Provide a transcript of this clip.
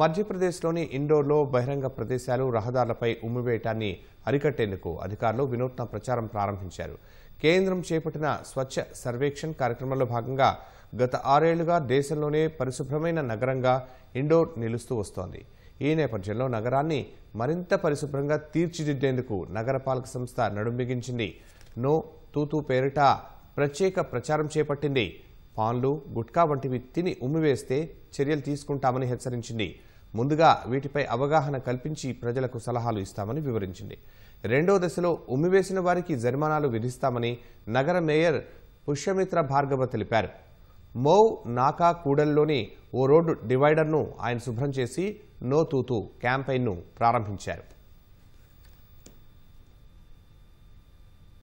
మధ్యప్రదేశ్లోని ఇండోర్లో బహిరంగ ప్రదేశాలు రహదారులపై ఉమ్మివేయటాన్ని అరికట్టేందుకు అధికారులు వినూత్న ప్రచారం ప్రారంభించారు కేంద్రం చేపట్టిన స్వచ్ఛ సర్వేక్షణ్ కార్యక్రమంలో భాగంగా గత ఆరేళ్లుగా దేశంలోనే పరిశుభ్రమైన నగరంగా ఇండోర్ నిలుస్తూ వస్తోంది ఈ నేపథ్యంలో నగరాన్ని మరింత పరిశుభ్రంగా తీర్చిదిద్దేందుకు నగరపాలక సంస్థ నడుంబిగించింది నో తూతూ పేరిట ప్రత్యేక ప్రచారం చేపట్టింది పాన్లు గుట్కా వంటివి తిని ఉమ్మివేస్తే చర్యలు తీసుకుంటామని హెచ్చరించింది ముందుగా వీటిపై అవగాహన కల్పించి ప్రజలకు సలహాలు ఇస్తామని వివరించింది రెండో దశలో ఉమ్మివేసిన వారికి జరిమానాలు విధిస్తామని నగర మేయర్ పుష్యమిత్ర భార్గవ తెలిపారు మౌ నాకా కూడల్లోని ఓ రోడ్డు డివైడర్ను ఆయన శుభ్రం చేసి నో తూతూ క్యాంపెయిన్ను ప్రారంభించారు